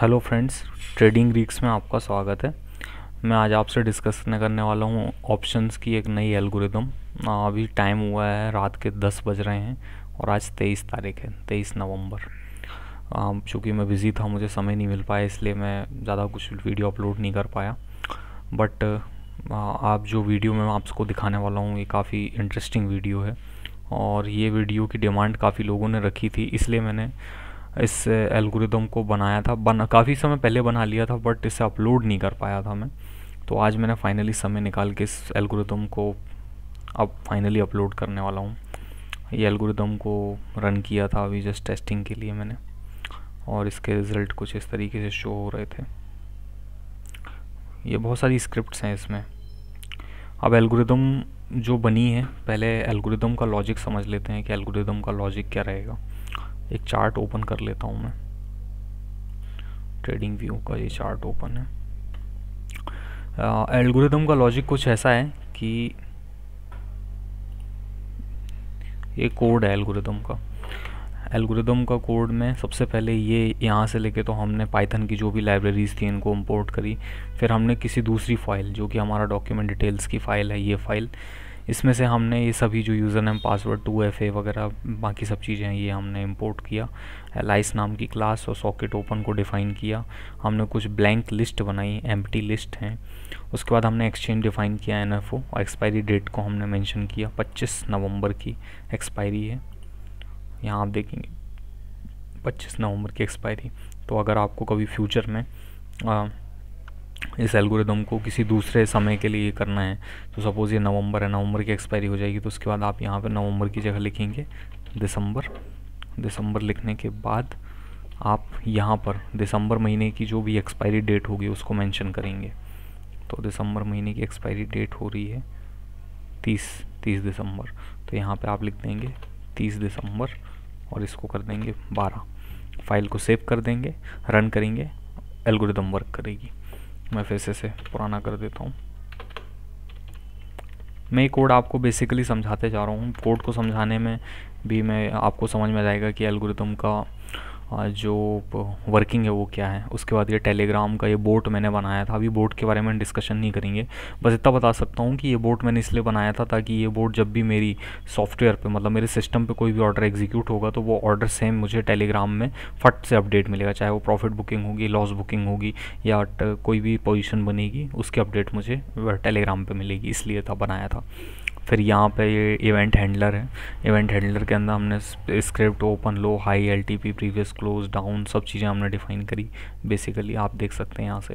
hello friends trading रिक्स में आपका स्वागत है मैं आज आपसे डिस्कस करने वाला हूँ ऑप्शंस की एक नई एल्गोरिदम अभी टाइम हुआ है रात के दस बज रहे हैं और आज तेईस तारीख है तेईस नवंबर चूँकि मैं बिज़ी था मुझे समय नहीं मिल पाया इसलिए मैं ज़्यादा कुछ वीडियो अपलोड नहीं कर पाया बट आप जो वीडियो मैं आपको दिखाने वाला हूँ ये काफ़ी इंटरेस्टिंग वीडियो है और ये वीडियो की डिमांड काफ़ी लोगों ने रखी थी इसलिए मैंने इस एल्गोरिदम को बनाया था बना काफ़ी समय पहले बना लिया था बट इसे अपलोड नहीं कर पाया था मैं तो आज मैंने फाइनली समय निकाल के इस एल्गोरिदम को अब फाइनली अपलोड करने वाला हूँ ये एल्गोरिदम को रन किया था अभी जस्ट टेस्टिंग के लिए मैंने और इसके रिज़ल्ट कुछ इस तरीके से शो हो रहे थे ये बहुत सारी स्क्रिप्ट्स हैं इसमें अब एल्गोरिदम जो बनी है पहले एल्गोरिदम का लॉजिक समझ लेते हैं कि एल्गोरिदम का लॉजिक क्या रहेगा एक चार्ट ओपन कर लेता हूँ मैं ट्रेडिंग व्यू का ये चार्ट ओपन है एल्गोरिथम का लॉजिक कुछ ऐसा है कि ये कोड है एल्गोरिथम का एल्गोरिदम का कोड में सबसे पहले ये यहाँ से लेके तो हमने पाइथन की जो भी लाइब्रेरीज़ थी इनको इम्पोर्ट करी फिर हमने किसी दूसरी फाइल जो कि हमारा डॉक्यूमेंट डिटेल्स की फ़ाइल है ये फ़ाइल इसमें से हमने ये सभी जो username password two F वगैरह बाकी सब चीज़ें हैं ये हमने इम्पोर्ट किया एलाइस e नाम की क्लास और सॉकेट ओपन को डिफ़ाइन किया हमने कुछ ब्लैंक लिस्ट बनाई एम लिस्ट हैं उसके बाद हमने एक्सचेंज डिफ़ाइन किया एन एफ और एक्सपायरी डेट को हमने मैंशन किया पच्चीस नवम्बर की एक्सपायरी है यहाँ आप देखेंगे पच्चीस नवम्बर की एक्सपायरी तो अगर आपको कभी फ्यूचर में आ, इस एल्गोरिदम को किसी दूसरे समय के लिए करना है तो सपोज़ ये नवंबर है नवंबर की एक्सपायरी हो जाएगी तो उसके बाद आप यहाँ पर नवंबर की जगह लिखेंगे दिसंबर दिसंबर लिखने के बाद आप यहाँ पर दिसंबर महीने की जो भी एक्सपायरी डेट होगी उसको मेंशन करेंगे तो दिसंबर महीने की एक्सपायरी डेट हो रही है तीस तीस दिसंबर तो यहाँ पर आप लिख देंगे तीस दिसंबर और इसको कर देंगे बारह फाइल को सेव कर देंगे रन करेंगे एल्गोरिदम वर्क करेगी मैं फिर से पुराना कर देता हूँ मैं ये कोड आपको बेसिकली समझाते जा रहा हूँ कोड को समझाने में भी मैं आपको समझ में आएगा कि एल्गोरिथम का जो वर्किंग है वो क्या है उसके बाद ये टेलीग्राम का ये बोट मैंने बनाया था अभी बोट के बारे में डिस्कशन नहीं करेंगे बस इतना बता सकता हूँ कि ये बोट मैंने इसलिए बनाया था ताकि ये बोट जब भी मेरी सॉफ्टवेयर पे मतलब मेरे सिस्टम पे कोई भी ऑर्डर एग्जीक्यूट होगा तो वो ऑर्डर सेम मुझे टेलीग्राम में फट से अपडेट मिलेगा चाहे वो प्रॉफिट बुकिंग होगी लॉस बुकिंग होगी या कोई भी पोजिशन बनेगी उसकी अपडेट मुझे टेलीग्राम पर मिलेगी इसलिए था बनाया था फिर यहाँ पे ये इवेंट हैंडलर है इवेंट हैंडलर के अंदर हमने script open low high L T P previous close down सब चीज़ें हमने डिफाइन करी बेसिकली आप देख सकते हैं यहाँ से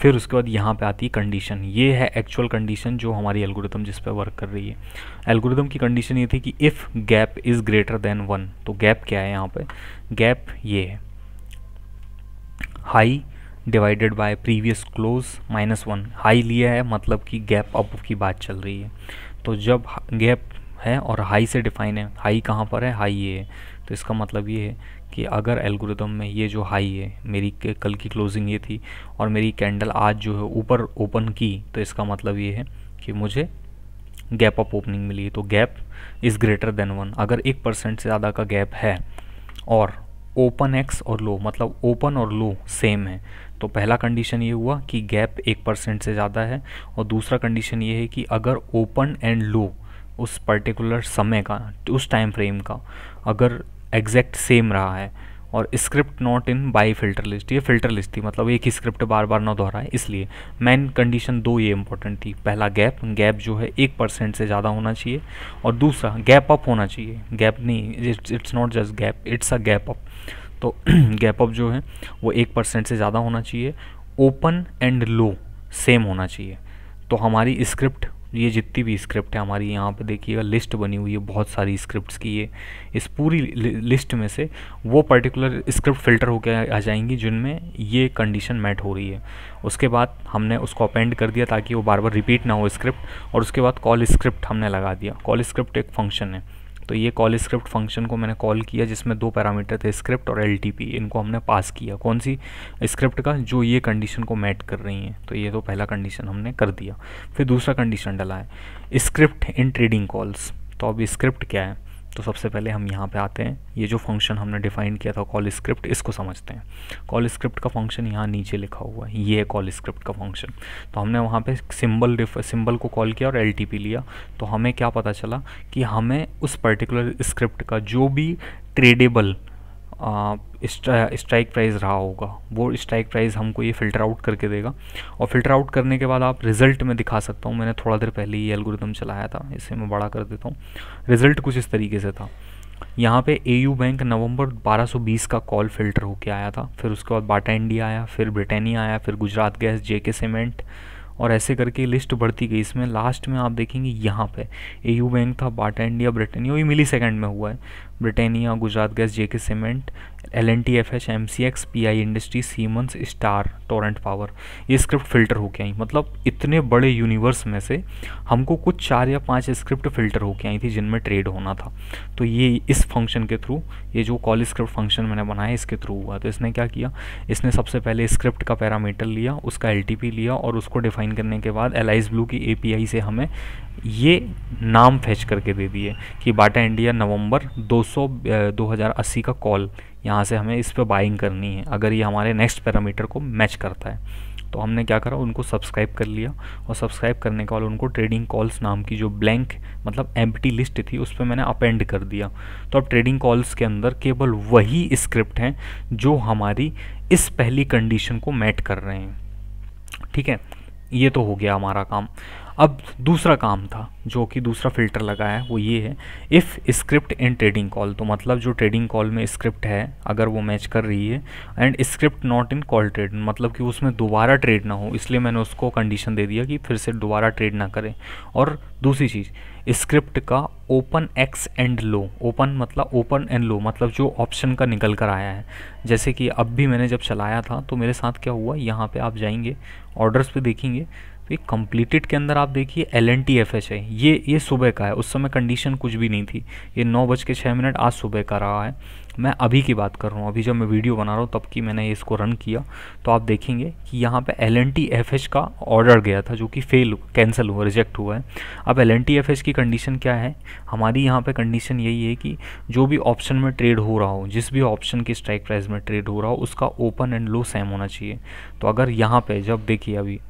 फिर उसके बाद यहाँ पे आती है कंडीशन ये है एक्चुअल कंडीशन जो हमारी एल्गोरिथम जिस पे वर्क कर रही है एल्गोरिथम की कंडीशन ये थी कि if gap is greater than one तो गैप क्या है यहाँ पे गैप ये है high divided by previous close minus one high लिया है मतलब कि गैप अप की बात चल रही है तो जब गैप है और हाई से डिफाइन है हाई कहाँ पर है हाई ये है तो इसका मतलब ये है कि अगर एल्गोरिदम में ये जो हाई है मेरी कल की क्लोजिंग ये थी और मेरी कैंडल आज जो है ऊपर ओपन की तो इसका मतलब ये है कि मुझे गैप अप ओपनिंग मिली तो gap is greater than one अगर एक परसेंट से ज़्यादा का गैप है और ओपन एक्स और लो मतलब ओपन और लो सेम है तो पहला कंडीशन ये हुआ कि गैप एक परसेंट से ज़्यादा है और दूसरा कंडीशन ये है कि अगर ओपन एंड लो उस पर्टिकुलर समय का उस टाइम फ्रेम का अगर एग्जैक्ट सेम रहा है और script not in buy filter list ये फिल्टर लिस्ट थी मतलब एक ही स्क्रिप्ट बार बार ना दोहराए इसलिए मेन कंडीशन दो ये इंपॉर्टेंट थी पहला गैप गैप जो है एक परसेंट से ज़्यादा होना चाहिए और दूसरा गैप अप होना चाहिए गैप नहीं it's not just gap it's a gap up तो गैप अप जो है वो एक परसेंट से ज़्यादा होना चाहिए ओपन एंड लो सेम होना चाहिए तो हमारी स्क्रिप्ट ये जितनी भी स्क्रिप्ट है हमारी यहाँ पे देखिएगा लिस्ट बनी हुई है बहुत सारी स्क्रिप्ट्स की ये इस पूरी लिस्ट में से वो पर्टिकुलर स्क्रिप्ट फ़िल्टर होकर आ जाएंगी जिनमें ये कंडीशन मैट हो रही है उसके बाद हमने उसको अपेंड कर दिया ताकि वो बार बार रिपीट ना हो स्क्रिप्ट और उसके बाद कॉल स्क्रिप्ट हमने लगा दिया कॉल स्क्रिप्ट एक फंक्शन है तो ये कॉल स्क्रिप्ट फंक्शन को मैंने कॉल किया जिसमें दो पैरामीटर थे स्क्रिप्ट और एल इनको हमने पास किया कौन सी स्क्रिप्ट का जो ये कंडीशन को मैट कर रही हैं तो ये तो पहला कंडीशन हमने कर दिया फिर दूसरा कंडीशन डला है स्क्रिप्ट इन ट्रेडिंग कॉल्स तो अब स्क्रिप्ट क्या है तो सबसे पहले हम यहाँ पे आते हैं ये जो फंक्शन हमने डिफाइन किया था कॉल स्क्रिप्ट इसको समझते हैं कॉल स्क्रिप्ट का फंक्शन यहाँ नीचे लिखा हुआ है ये है कॉल स्क्रिप्ट का फंक्शन तो हमने वहाँ पे सिंबल सिंबल को कॉल किया और एल लिया तो हमें क्या पता चला कि हमें उस पर्टिकुलर स्क्रिप्ट का जो भी ट्रेडेबल स्ट्राइक प्राइस रहा होगा वो स्ट्राइक प्राइस हमको ये फ़िल्टर आउट करके देगा और फ़िल्टर आउट करने के बाद आप रिज़ल्ट में दिखा सकता हूँ मैंने थोड़ा देर पहले ही एलगोरिदम चलाया था इसे मैं बड़ा कर देता हूँ रिज़ल्ट कुछ इस तरीके से था यहाँ पे एयू बैंक नवंबर 1220 का कॉल फिल्टर होके आया था फिर उसके बाद बाटा इंडिया आया फिर ब्रिटानिया आया फिर गुजरात गैस जेके सीमेंट और ऐसे करके लिस्ट बढ़ती गई इसमें लास्ट में आप देखेंगे यहाँ पे एयू बैंक था बाटा इंडिया ब्रिटेनिया ये मिली सेकेंड में हुआ है Britannia Gujarat gas JK cement L N T F H M C X P I industry Siemens star Torrent power ये स्क्रिप्ट फिल्टर होके आई मतलब इतने बड़े यूनिवर्स में से हमको कुछ चार या पांच स्क्रिप्ट फिल्टर होके आई थी जिनमें ट्रेड होना था तो ये इस फंक्शन के थ्रू ये जो कॉल स्क्रिप्ट फंक्शन मैंने बनाया इसके थ्रू हुआ तो इसने क्या किया इसने सबसे पहले स्क्रिप्ट का पैरामीटर लिया उसका एल लिया और उसको डिफाइन करने के बाद एल ब्लू की ए से हमें ये नाम फेच करके दे दिए कि बाटा इंडिया नवंबर दो सौ दो हज़ार अस्सी का कॉल यहाँ से हमें इस पर बाइंग करनी है अगर ये हमारे नेक्स्ट पैरामीटर को मैच करता है तो हमने क्या करा उनको सब्सक्राइब कर लिया और सब्सक्राइब करने के बाद उनको ट्रेडिंग कॉल्स नाम की जो ब्लैंक मतलब एम लिस्ट थी उस पर मैंने अपेंड कर दिया तो अब ट्रेडिंग कॉल्स के अंदर केवल वही स्क्रिप्ट हैं जो हमारी इस पहली कंडीशन को मैट कर रहे हैं ठीक है ये तो हो गया हमारा काम अब दूसरा काम था जो कि दूसरा फिल्टर लगाया है वो ये है if script in trading call तो मतलब जो ट्रेडिंग कॉल में स्क्रिप्ट है अगर वो मैच कर रही है and script not in call trade मतलब कि उसमें दोबारा ट्रेड ना हो इसलिए मैंने उसको कंडीशन दे दिया कि फिर से दोबारा ट्रेड ना करें और दूसरी चीज़ स्क्रिप्ट का open X and low open मतलब ओपन एंड लो मतलब जो ऑप्शन का निकल कर आया है जैसे कि अब भी मैंने जब चलाया था तो मेरे साथ क्या हुआ यहाँ पे आप जाएंगे ऑर्डर्स पे देखेंगे तो ये कंप्लीटेड के अंदर आप देखिए L N T F H है ये ये सुबह का है उस समय कंडीशन कुछ भी नहीं थी ये नौ बज के छः मिनट आज सुबह का रहा है मैं अभी की बात कर रहा हूँ अभी जब मैं वीडियो बना रहा हूँ तब की मैंने इसको रन किया तो आप देखेंगे कि यहाँ पे L N T F H का ऑर्डर गया था जो कि फेल कैंसिल हुआ रिजेक्ट हुआ है अब L N T F H की कंडीशन क्या है हमारी यहाँ पे कंडीशन यही है कि जो भी ऑप्शन में ट्रेड हो रहा हो जिस भी ऑप्शन की स्ट्राइक प्राइस में ट्रेड हो रहा हो उसका ओपन एंड लो सेम होना चाहिए तो अगर यहाँ पर जब देखिए अभी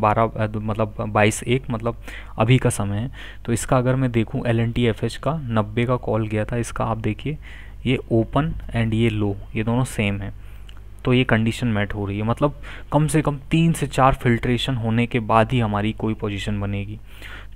बारह मतलब बाईस एक मतलब अभी का समय है तो इसका अगर मैं देखूँ L N T F H का नब्बे का कॉल गया था इसका आप देखिए ये ओपन एंड ये लो ये दोनों सेम है तो ये कंडीशन मैट हो रही है मतलब कम से कम तीन से चार फिल्ट्रेशन होने के बाद ही हमारी कोई पोजीशन बनेगी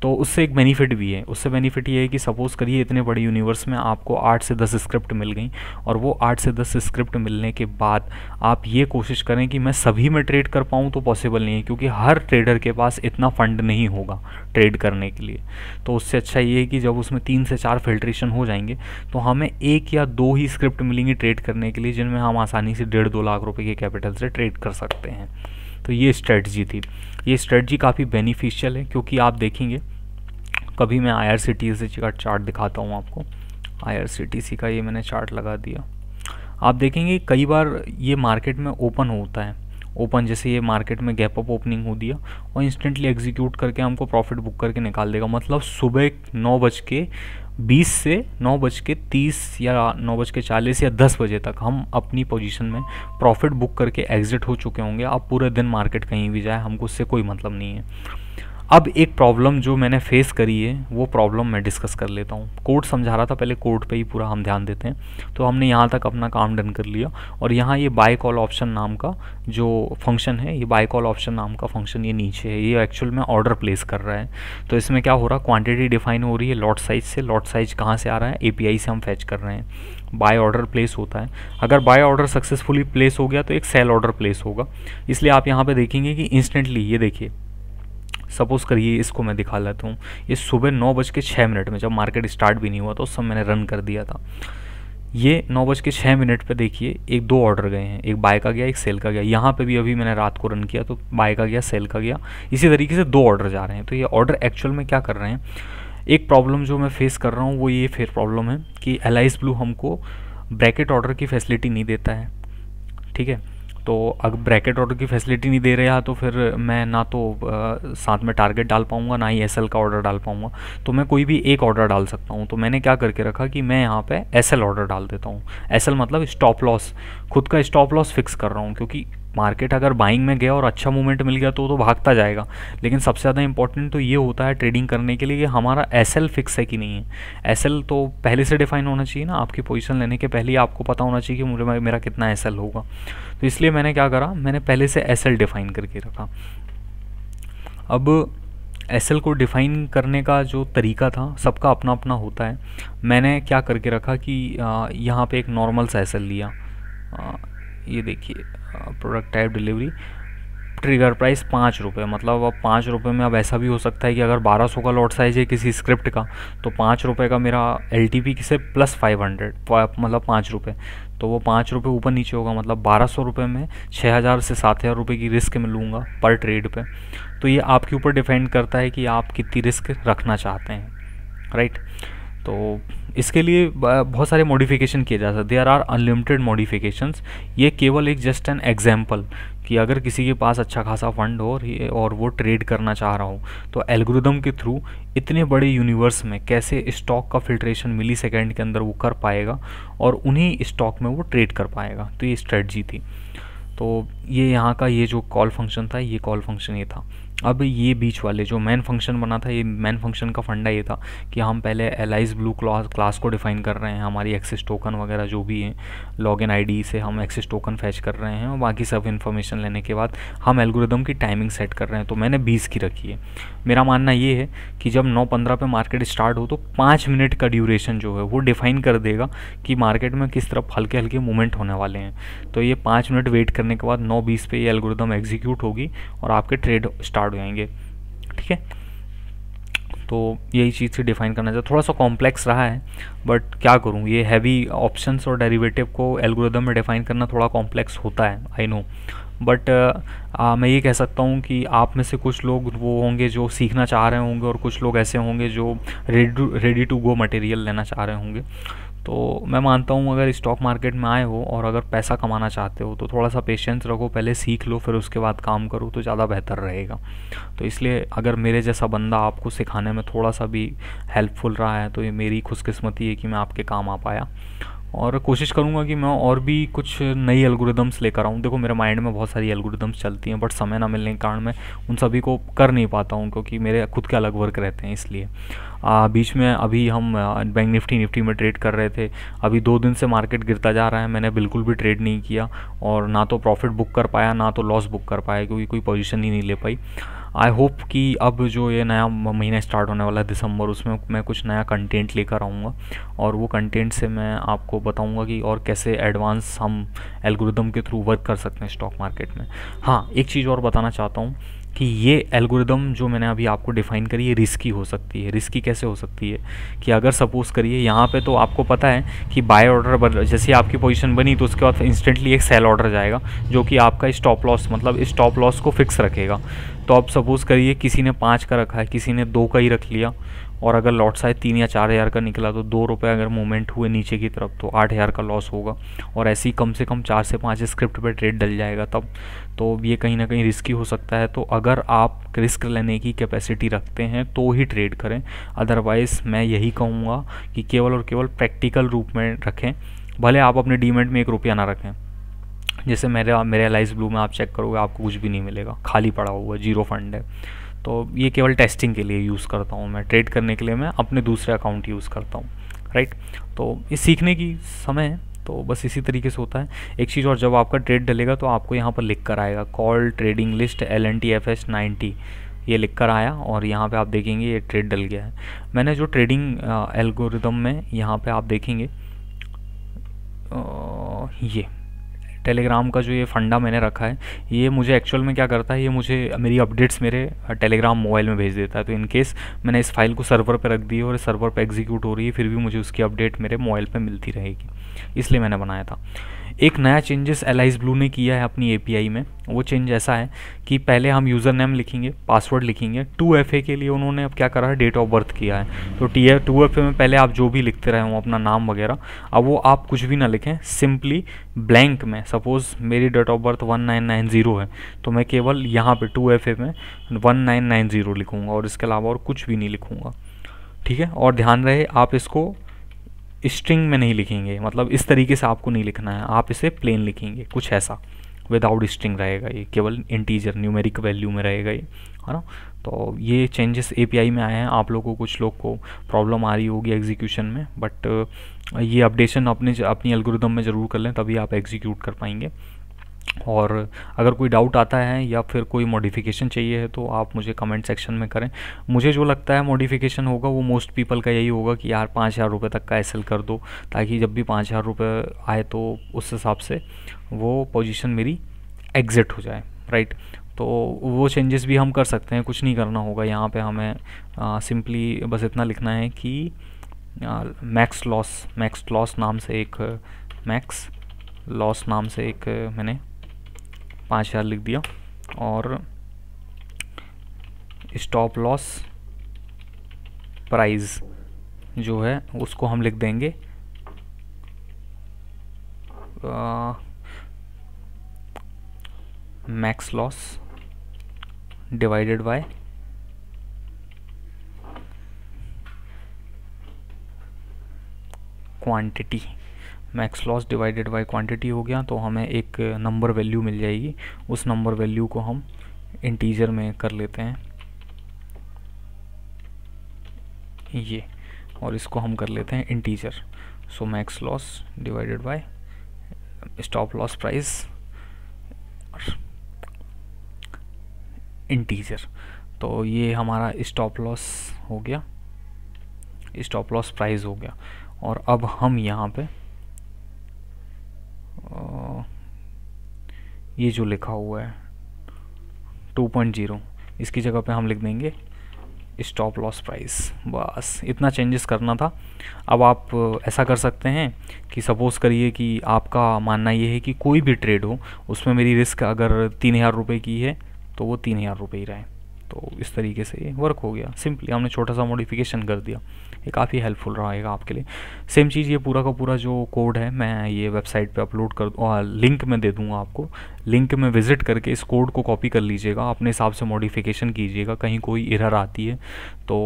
तो उससे एक बेनिफिट भी है उससे बेनिफिट ये है कि सपोज़ करिए इतने बड़े यूनिवर्स में आपको आठ से दस स्क्रिप्ट मिल गई और वो आठ से दस स्क्रिप्ट मिलने के बाद आप ये कोशिश करें कि मैं सभी में ट्रेड कर पाऊँ तो पॉसिबल नहीं है क्योंकि हर ट्रेडर के पास इतना फ़ंड नहीं होगा ट्रेड करने के लिए तो उससे अच्छा ये है कि जब उसमें तीन से चार फिल्ट्रेशन हो जाएंगे तो हमें एक या दो ही स्क्रिप्ट मिलेंगी ट्रेड करने के लिए जिनमें हम आसानी से डेढ़ दो लाख रुपये के कैपिटल से ट्रेड कर सकते हैं तो ये स्ट्रेटजी थी ये स्ट्रेटजी काफ़ी बेनिफिशियल है क्योंकि आप देखेंगे कभी मैं आई आर सी टी से का चार्ट दिखाता हूँ आपको I R C T C का ये मैंने चार्ट लगा दिया आप देखेंगे कई बार ये मार्केट में ओपन होता है ओपन जैसे ये मार्केट में गैप अप ओपनिंग हो दिया और इंस्टेंटली एग्जीक्यूट करके हमको प्रॉफिट बुक करके निकाल देगा मतलब सुबह नौ बज के बीस से नौ बज के तीस या नौ बज के चालीस या दस बजे तक हम अपनी पोजीशन में प्रॉफिट बुक करके एग्जिट हो चुके होंगे आप पूरे दिन मार्केट कहीं भी जाए हमको उससे कोई मतलब नहीं है अब एक प्रॉब्लम जो मैंने फेस करी है वो प्रॉब्लम मैं डिस्कस कर लेता हूँ कोड समझा रहा था पहले कोड पे ही पूरा हम ध्यान देते हैं तो हमने यहाँ तक अपना काम डन कर लिया और यहाँ ये बाय कॉल ऑप्शन नाम का जो फंक्शन है ये बाय कॉल ऑप्शन नाम का फंक्शन ये नीचे है ये एक्चुअल में ऑर्डर प्लेस कर रहा है तो इसमें क्या हो रहा है क्वान्टिटी डिफाइन हो रही है लॉट साइज से लॉट साइज कहाँ से आ रहा है ए से हम फैच कर रहे हैं बाय ऑर्डर प्लेस होता है अगर बाय ऑर्डर सक्सेसफुली प्लेस हो गया तो एक सेल ऑर्डर प्लेस होगा इसलिए आप यहाँ पर देखेंगे कि इंस्टेंटली ये देखिए सपोज़ करिए इसको मैं दिखा लेता हूँ ये सुबह नौ बज के छः मिनट में जब मार्केट स्टार्ट भी नहीं हुआ तो उस समय मैंने रन कर दिया था ये नौ बज के छः मिनट पर देखिए एक दो ऑर्डर गए हैं एक बाय का गया एक सेल का गया यहाँ पे भी अभी मैंने रात को रन किया तो बाय का गया सेल का गया इसी तरीके से दो ऑर्डर जा रहे हैं तो ये ऑर्डर एक्चुअल में क्या कर रहे हैं एक प्रॉब्लम जो मैं फेस कर रहा हूँ वो ये फिर प्रॉब्लम है कि एलाइस ब्लू हमको ब्रैकेट ऑर्डर की फैसिलिटी नहीं देता है ठीक है तो अगर ब्रैकेट ऑर्डर की फैसिलिटी नहीं दे रहा तो फिर मैं ना तो आ, साथ में टारगेट डाल पाऊँगा ना ही एस का ऑर्डर डाल पाऊँगा तो मैं कोई भी एक ऑर्डर डाल सकता हूँ तो मैंने क्या करके रखा कि मैं यहाँ पे एस ऑर्डर डाल देता हूँ एस मतलब स्टॉप लॉस खुद का स्टॉप लॉस फिक्स कर रहा हूँ क्योंकि मार्केट अगर बाइंग में गया और अच्छा मूवमेंट मिल गया तो तो भागता जाएगा लेकिन सबसे ज़्यादा इंपॉर्टेंट तो ये होता है ट्रेडिंग करने के लिए कि हमारा एस फिक्स है कि नहीं है एस तो पहले से डिफाइन होना चाहिए ना आपकी पोजिशन लेने के पहले ही आपको पता होना चाहिए कि मुझे मेरा कितना एस होगा तो इसलिए मैंने क्या करा मैंने पहले से एस डिफाइन करके रखा अब एस को डिफ़ाइन करने का जो तरीका था सबका अपना अपना होता है मैंने क्या करके रखा कि यहाँ पे एक नॉर्मल सा एस लिया ये देखिए product type delivery trigger price पाँच रुपये मतलब अब पाँच रुपये में अब ऐसा भी हो सकता है कि अगर बारह सौ का लॉट साइज है किसी स्क्रिप्ट का तो पाँच रुपये का मेरा एल टी पी किसे प्लस फाइव हंड्रेड मतलब पाँच रुपये तो वो पाँच रुपये ऊपर नीचे होगा मतलब बारह सौ रुपये में छः हज़ार से सात हज़ार रुपये की रिस्क मैं लूँगा पर ट्रेड पर तो ये आपके ऊपर डिपेंड करता है कि आप कितनी रिस्क रखना चाहते हैं राइट तो इसके लिए बहुत सारे मॉडिफिकेशन किए जा सकते देयर आर अनलिमिटेड मॉडिफिकेशंस ये केवल एक जस्ट एन एग्जाम्पल कि अगर किसी के पास अच्छा खासा फंड हो और वो ट्रेड करना चाह रहा हो तो एल्गोरिदम के थ्रू इतने बड़े यूनिवर्स में कैसे स्टॉक का फिल्ट्रेशन मिली सेकेंड के अंदर वो कर पाएगा और उन्हीं स्टॉक में वो ट्रेड कर पाएगा तो ये स्ट्रेटजी थी तो ये यहाँ का ये जो कॉल फंक्शन था ये कॉल फंक्शन ये था अब ये बीच वाले जो मेन फंक्शन बना था ये मेन फंक्शन का फंडा ये था कि हम पहले एलाइज ब्लू क्लास क्लास को डिफाइन कर रहे हैं हमारी एक्सेस टोकन वगैरह जो भी है आई डी से हम एक्सेस टोकन फैच कर रहे हैं और बाकी सब इन्फॉर्मेशन लेने के बाद हम एल्गोरिदम की टाइमिंग सेट कर रहे हैं तो मैंने बीस की रखी है मेरा मानना ये है कि जब नौ पंद्रह पे मार्केट स्टार्ट हो तो पाँच मिनट का ड्यूरेशन जो है वो डिफाइन कर देगा कि मार्केट में किस तरफ हल्के हल्के मूवमेंट होने वाले हैं तो ये पाँच मिनट वेट करने के बाद नौ बीस पे ये एल्गोरिदम एग्जीक्यूट होगी और आपके ट्रेड स्टार्ट हो जाएंगे ठीक है तो यही चीज़ से डिफाइन करना चाहिए थोड़ा सा कॉम्प्लेक्स रहा है बट क्या करूँ ये हैवी ऑप्शंस और डेरिवेटिव को एल्गोरिदम में डिफाइन करना थोड़ा कॉम्प्लेक्स होता है आई नो बट आ, मैं ये कह सकता हूँ कि आप में से कुछ लोग वो होंगे जो सीखना चाह रहे होंगे और कुछ लोग ऐसे होंगे जो ready ready to go material लेना चाह रहे होंगे तो मैं मानता हूँ अगर स्टॉक मार्केट में आए हो और अगर पैसा कमाना चाहते हो तो थोड़ा सा पेशेंस रखो पहले सीख लो फिर उसके बाद काम करो तो ज़्यादा बेहतर रहेगा तो इसलिए अगर मेरे जैसा बंदा आपको सिखाने में थोड़ा सा भी हेल्पफुल रहा है तो ये मेरी खुशकिस्मती है कि मैं आपके काम आ पाया और कोशिश करूँगा कि मैं और भी कुछ नई एल्गोरिदम्स लेकर आऊँ देखो मेरे माइंड में बहुत सारी एल्गोरिदम्स चलती हैं बट समय ना मिलने के कारण मैं उन सभी को कर नहीं पाता हूँ क्योंकि मेरे खुद के अलग वर्क रहते हैं इसलिए आ, बीच में अभी हम बैंक निफ्टी निफ्टी में ट्रेड कर रहे थे अभी दो दिन से मार्केट गिरता जा रहा है मैंने बिल्कुल भी ट्रेड नहीं किया और ना तो प्रॉफिट बुक कर पाया ना तो लॉस बुक कर पाया क्योंकि कोई पोजिशन ही नहीं ले पाई आई होप कि अब जो ये नया महीना स्टार्ट होने वाला है दिसंबर उसमें मैं कुछ नया कंटेंट लेकर आऊँगा और वो कंटेंट से मैं आपको बताऊँगा कि और कैसे एडवांस हम एल्गोरिदम के थ्रू वर्क कर सकते हैं स्टॉक मार्केट में हाँ एक चीज़ और बताना चाहता हूँ कि ये एल्गोरिदम जो मैंने अभी आपको डिफ़ाइन करी है रिस्की हो सकती है रिस्की कैसे हो सकती है कि अगर सपोज़ करिए यहाँ पे तो आपको पता है कि बाय ऑर्डर जैसे आपकी पोजीशन बनी तो उसके बाद इंस्टेंटली एक सेल ऑर्डर जाएगा जो कि आपका स्टॉप लॉस मतलब स्टॉप लॉस को फिक्स रखेगा तो आप सपोज़ करिए किसी ने पाँच का रखा है किसी ने दो का ही रख लिया और अगर लॉट साइज तीन या चार हज़ार का निकला तो दो रुपये अगर मूवमेंट हुए नीचे की तरफ तो आठ हज़ार का लॉस होगा और ऐसे ही कम से कम चार से पाँच स्क्रिप्ट पर ट्रेड डल जाएगा तब तो ये कहीं ना कहीं रिस्की हो सकता है तो अगर आप रिस्क लेने की कैपेसिटी रखते हैं तो ही ट्रेड करें अदरवाइज़ मैं यही कहूँगा कि केवल और केवल प्रैक्टिकल रूप में रखें भले आप अपने डीमेट में एक रुपया ना रखें जैसे मेरे मेरे लाइस ब्लू में आप चेक करोगे आपको कुछ भी नहीं मिलेगा खाली पड़ा हुआ जीरो फंड है तो ये केवल टेस्टिंग के लिए यूज़ करता हूँ मैं ट्रेड करने के लिए मैं अपने दूसरे अकाउंट यूज़ करता हूँ राइट तो ये सीखने की समय तो बस इसी तरीके से होता है एक चीज़ और जब आपका ट्रेड डलेगा तो आपको यहाँ पर लिख कर आएगा call trading list L N T F S ninety ये लिख कर आया और यहाँ पे आप देखेंगे ये ट्रेड डल गया है मैंने जो ट्रेडिंग एल्गोरिदम में यहाँ पे आप देखेंगे आ, ये टेलीग्राम का जो ये फंडा मैंने रखा है ये मुझे एक्चुअल में क्या करता है ये मुझे मेरी अपडेट्स मेरे टेलीग्राम मोबाइल में भेज देता है तो इन केस मैंने इस फाइल को सर्वर पर रख दी और सर्वर पर एग्जीक्यूट हो रही है फिर भी मुझे उसकी अपडेट मेरे मोबाइल पर मिलती रहेगी इसलिए मैंने बनाया था एक नया चेंजेस एलाइज ब्लू ने किया है अपनी एपीआई में वो चेंज ऐसा है कि पहले हम यूज़र नेम लिखेंगे पासवर्ड लिखेंगे टू एफ के लिए उन्होंने अब क्या करा है डेट ऑफ बर्थ किया है तो टी टू एफ में पहले आप जो भी लिखते रहे हो अपना नाम वगैरह अब वो आप कुछ भी ना लिखें सिंपली ब्लैंक में सपोज़ मेरी date of birth one nine nine zero है तो मैं केवल यहाँ पर टू एफ में वन नाइन नाइन ज़ीरो लिखूँगा और इसके अलावा और कुछ भी नहीं लिखूँगा ठीक है और ध्यान रहे आप इसको स्ट्रिंग में नहीं लिखेंगे मतलब इस तरीके से आपको नहीं लिखना है आप इसे प्लेन लिखेंगे कुछ ऐसा विदाउट स्ट्रिंग रहेगा ये केवल इंटीजर न्यूमेरिक वैल्यू में रहेगा ये है ना तो ये चेंजेस एपीआई में आए हैं आप लोगों को कुछ लोग को प्रॉब्लम आ रही होगी एग्जीक्यूशन में बट ये अपडेशन अपने अपनी एल्गोरिदम में ज़रूर कर लें तभी आप एग्जीक्यूट कर पाएंगे और अगर कोई डाउट आता है या फिर कोई मॉडिफिकेशन चाहिए है तो आप मुझे कमेंट सेक्शन में करें मुझे जो लगता है मॉडिफिकेशन होगा वो मोस्ट पीपल का यही होगा कि यार पाँच हज़ार रुपये तक का एस कर दो ताकि जब भी पाँच हज़ार रुपये आए तो उस हिसाब से वो पोजीशन मेरी एग्ज़िट हो जाए राइट तो वो चेंजेस भी हम कर सकते हैं कुछ नहीं करना होगा यहाँ पर हमें सिंपली बस इतना लिखना है कि मैक्स लॉस मैक्स लॉस नाम से एक मैक्स लॉस नाम से एक मैंने पाँच हज़ार लिख दिया और स्टॉप लॉस प्राइस जो है उसको हम लिख देंगे max loss divided by quantity max loss divided by quantity हो गया तो हमें एक नंबर वैल्यू मिल जाएगी उस नंबर वैल्यू को हम इंटीजर में कर लेते हैं ये और इसको हम कर लेते हैं integer so max loss divided by stop loss price integer तो ये हमारा स्टॉप लॉस हो गया स्टॉप लॉस प्राइस हो गया और अब हम यहाँ पे ये जो लिखा हुआ है 2.0 इसकी जगह पे हम लिख देंगे स्टॉप लॉस प्राइस बस इतना चेंजेस करना था अब आप ऐसा कर सकते हैं कि सपोज़ करिए कि आपका मानना ये है कि कोई भी ट्रेड हो उसमें मेरी रिस्क अगर तीन हज़ार रुपये की है तो वो तीन हज़ार रुपये ही रहे तो इस तरीके से ये वर्क हो गया सिंपली हमने छोटा सा मॉडिफिकेशन कर दिया ये काफ़ी हेल्पफुल रहेगा आपके लिए सेम चीज़ ये पूरा का पूरा जो कोड है मैं ये वेबसाइट पे अपलोड कर और लिंक में दे दूँगा आपको लिंक में विजिट करके इस कोड को कॉपी कर लीजिएगा अपने हिसाब से मॉडिफिकेशन कीजिएगा कहीं कोई एरर आती है तो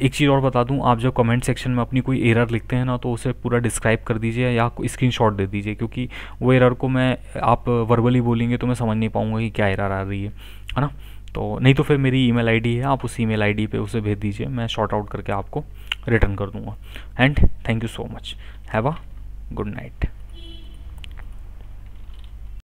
एक चीज़ और बता दूँ आप जब कमेंट सेक्शन में अपनी कोई एरर लिखते हैं ना तो उसे पूरा डिस्क्राइब कर दीजिए या स्क्रीन दे दीजिए क्योंकि वो एरर को मैं आप वर्बली बोलेंगे तो मैं समझ नहीं पाऊँगा कि क्या एरर आ रही है है ना तो नहीं तो फिर मेरी ईमेल आईडी है आप उस ईमेल आईडी पे उसे भेज दीजिए मैं शॉर्ट आउट करके आपको रिटर्न कर दूंगा and thank you so much have a good night